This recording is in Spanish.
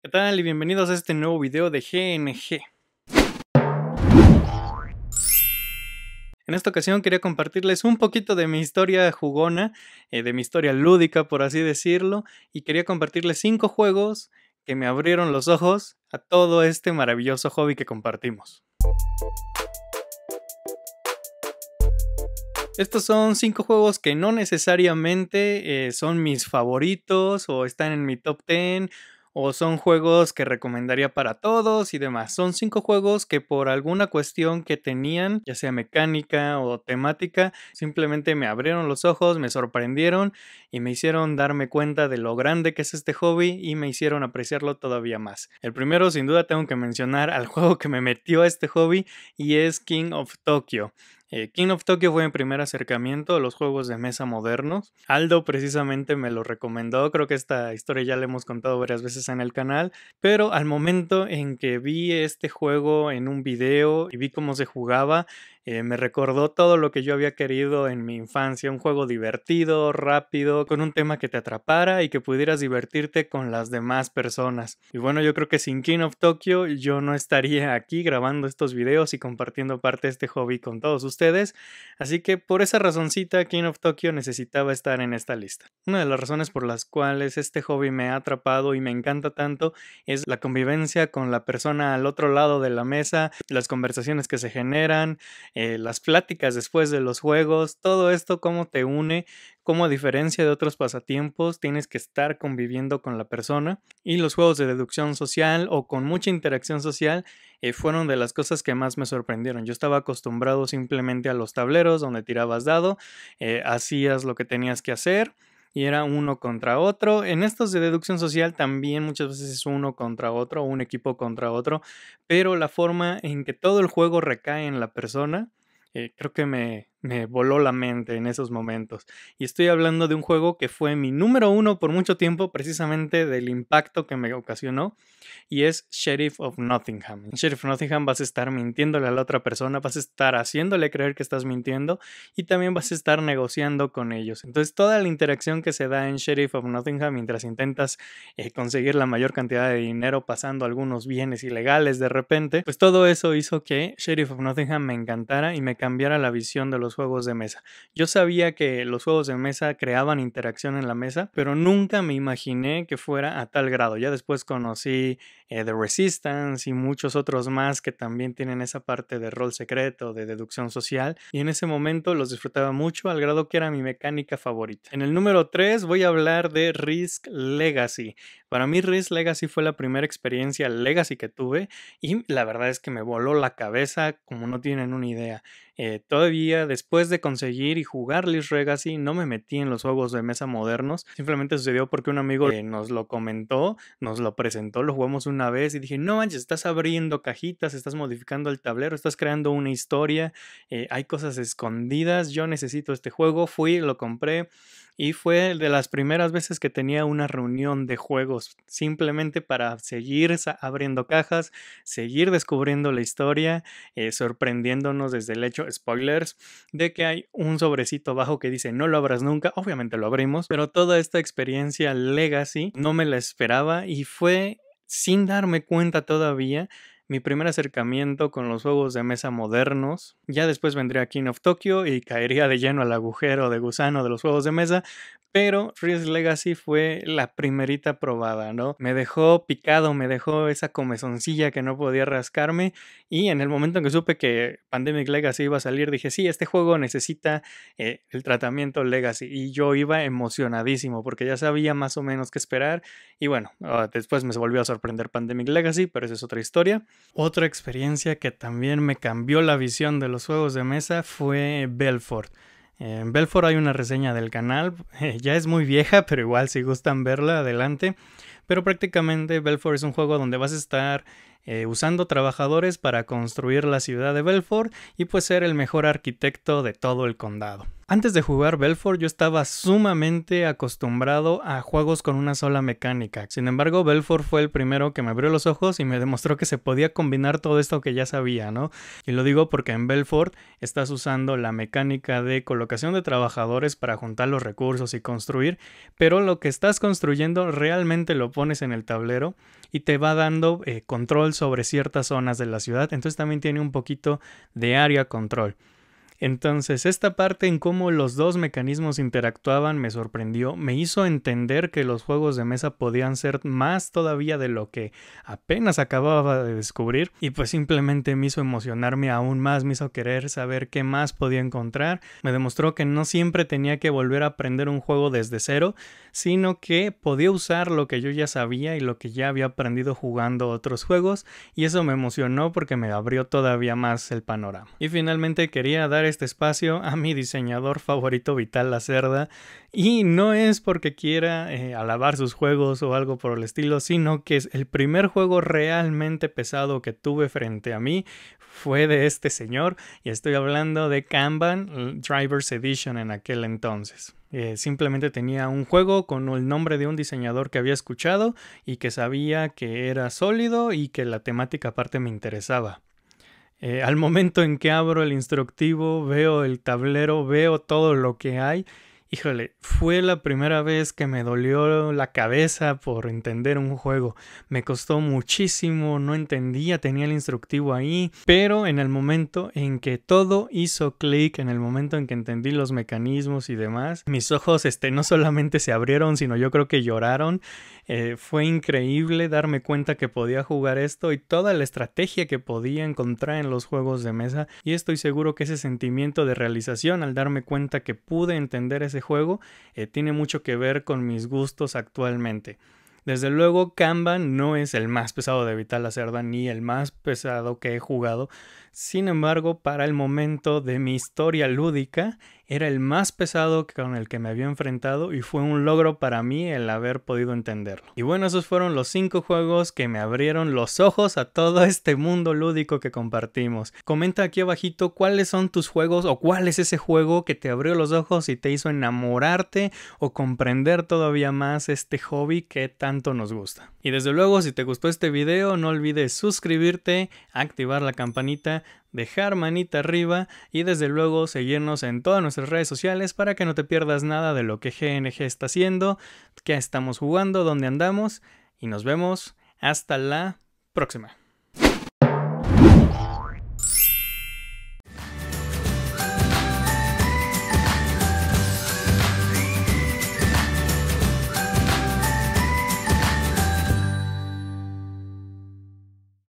¿Qué tal y bienvenidos a este nuevo video de GNG? En esta ocasión quería compartirles un poquito de mi historia jugona, eh, de mi historia lúdica por así decirlo, y quería compartirles cinco juegos que me abrieron los ojos a todo este maravilloso hobby que compartimos. Estos son cinco juegos que no necesariamente eh, son mis favoritos o están en mi top 10 o son juegos que recomendaría para todos y demás. Son cinco juegos que por alguna cuestión que tenían, ya sea mecánica o temática, simplemente me abrieron los ojos, me sorprendieron y me hicieron darme cuenta de lo grande que es este hobby y me hicieron apreciarlo todavía más. El primero, sin duda, tengo que mencionar al juego que me metió a este hobby y es King of Tokyo. Eh, King of Tokyo fue mi primer acercamiento a los juegos de mesa modernos. Aldo precisamente me lo recomendó, creo que esta historia ya la hemos contado varias veces en el canal, pero al momento en que vi este juego en un video y vi cómo se jugaba, eh, me recordó todo lo que yo había querido en mi infancia, un juego divertido, rápido, con un tema que te atrapara y que pudieras divertirte con las demás personas. Y bueno, yo creo que sin King of Tokyo yo no estaría aquí grabando estos videos y compartiendo parte de este hobby con todos ustedes, así que por esa razoncita King of Tokyo necesitaba estar en esta lista. Una de las razones por las cuales este hobby me ha atrapado y me encanta tanto es la convivencia con la persona al otro lado de la mesa, las conversaciones que se generan, eh, las pláticas después de los juegos, todo esto, cómo te une, cómo a diferencia de otros pasatiempos tienes que estar conviviendo con la persona. Y los juegos de deducción social o con mucha interacción social eh, fueron de las cosas que más me sorprendieron. Yo estaba acostumbrado simplemente a los tableros donde tirabas dado, eh, hacías lo que tenías que hacer y era uno contra otro. En estos de deducción social también muchas veces es uno contra otro, un equipo contra otro, pero la forma en que todo el juego recae en la persona, eh, creo que me, me voló la mente en esos momentos. Y estoy hablando de un juego que fue mi número uno por mucho tiempo, precisamente del impacto que me ocasionó, y es Sheriff of Nottingham. En Sheriff of Nottingham vas a estar mintiéndole a la otra persona, vas a estar haciéndole creer que estás mintiendo y también vas a estar negociando con ellos. Entonces, toda la interacción que se da en Sheriff of Nottingham mientras intentas eh, conseguir la mayor cantidad de dinero pasando algunos bienes ilegales de repente, pues todo eso hizo que Sheriff of Nottingham me encantara y me cambiara la visión de los juegos de mesa. Yo sabía que los juegos de mesa creaban interacción en la mesa, pero nunca me imaginé que fuera a tal grado. Ya después conocí eh, The Resistance y muchos otros más que también tienen esa parte de rol secreto, de deducción social, y en ese momento los disfrutaba mucho al grado que era mi mecánica favorita. En el número 3 voy a hablar de Risk Legacy. Para mí Risk Legacy fue la primera experiencia Legacy que tuve y la verdad es que me voló la cabeza como no tienen una idea. Eh, todavía después de conseguir y jugar Liz Legacy, no me metí en los juegos de mesa modernos. Simplemente sucedió porque un amigo eh, nos lo comentó, nos lo presentó, lo jugamos una vez y dije, no manches, estás abriendo cajitas, estás modificando el tablero, estás creando una historia, eh, hay cosas escondidas, yo necesito este juego. Fui, lo compré y fue de las primeras veces que tenía una reunión de juegos, simplemente para seguir abriendo cajas, seguir descubriendo la historia, eh, sorprendiéndonos desde el hecho, spoilers, de que hay un sobrecito bajo que dice no lo abras nunca, obviamente lo abrimos, pero toda esta experiencia legacy no me la esperaba y fue sin darme cuenta todavía mi primer acercamiento con los juegos de mesa modernos. Ya después vendría King of Tokyo y caería de lleno al agujero de gusano de los juegos de mesa, pero Freeze Legacy fue la primerita probada, ¿no? Me dejó picado, me dejó esa comezoncilla que no podía rascarme y en el momento en que supe que Pandemic Legacy iba a salir, dije, sí, este juego necesita eh, el tratamiento Legacy y yo iba emocionadísimo porque ya sabía más o menos qué esperar y bueno, ah, después me volvió a sorprender Pandemic Legacy, pero esa es otra historia. Otra experiencia que también me cambió la visión de los juegos de mesa fue Belfort. En Belfort hay una reseña del canal, ya es muy vieja, pero igual si gustan verla, adelante. Pero prácticamente Belfort es un juego donde vas a estar eh, usando trabajadores para construir la ciudad de Belfort y pues ser el mejor arquitecto de todo el condado. Antes de jugar Belfort yo estaba sumamente acostumbrado a juegos con una sola mecánica. Sin embargo, Belfort fue el primero que me abrió los ojos y me demostró que se podía combinar todo esto que ya sabía, ¿no? Y lo digo porque en Belfort estás usando la mecánica de colocación de trabajadores para juntar los recursos y construir, pero lo que estás construyendo realmente lo pones en el tablero y te va dando eh, control sobre ciertas zonas de la ciudad. Entonces también tiene un poquito de área control. Entonces, esta parte en cómo los dos mecanismos interactuaban me sorprendió, me hizo entender que los juegos de mesa podían ser más todavía de lo que apenas acababa de descubrir y pues simplemente me hizo emocionarme aún más, me hizo querer saber qué más podía encontrar, me demostró que no siempre tenía que volver a aprender un juego desde cero, sino que podía usar lo que yo ya sabía y lo que ya había aprendido jugando otros juegos y eso me emocionó porque me abrió todavía más el panorama. Y finalmente quería dar este espacio a mi diseñador favorito Vital Lacerda y no es porque quiera eh, alabar sus juegos o algo por el estilo, sino que es el primer juego realmente pesado que tuve frente a mí fue de este señor y estoy hablando de Kanban Drivers Edition en aquel entonces. Eh, simplemente tenía un juego con el nombre de un diseñador que había escuchado y que sabía que era sólido y que la temática aparte me interesaba. Eh, al momento en que abro el instructivo, veo el tablero, veo todo lo que hay. Híjole, fue la primera vez que me dolió la cabeza por entender un juego. Me costó muchísimo, no entendía, tenía el instructivo ahí, pero en el momento en que todo hizo clic, en el momento en que entendí los mecanismos y demás, mis ojos este no solamente se abrieron, sino yo creo que lloraron eh, fue increíble darme cuenta que podía jugar esto y toda la estrategia que podía encontrar en los juegos de mesa y estoy seguro que ese sentimiento de realización al darme cuenta que pude entender ese juego eh, tiene mucho que ver con mis gustos actualmente. Desde luego, Kanban no es el más pesado de Vital acerda ni el más pesado que he jugado. Sin embargo, para el momento de mi historia lúdica, era el más pesado con el que me había enfrentado y fue un logro para mí el haber podido entenderlo. Y bueno, esos fueron los cinco juegos que me abrieron los ojos a todo este mundo lúdico que compartimos. Comenta aquí abajito cuáles son tus juegos o cuál es ese juego que te abrió los ojos y te hizo enamorarte o comprender todavía más este hobby que tanto nos gusta. Y desde luego, si te gustó este video, no olvides suscribirte, activar la campanita, dejar manita arriba y desde luego seguirnos en todas nuestras redes sociales para que no te pierdas nada de lo que GNG está haciendo, qué estamos jugando, dónde andamos y nos vemos hasta la próxima.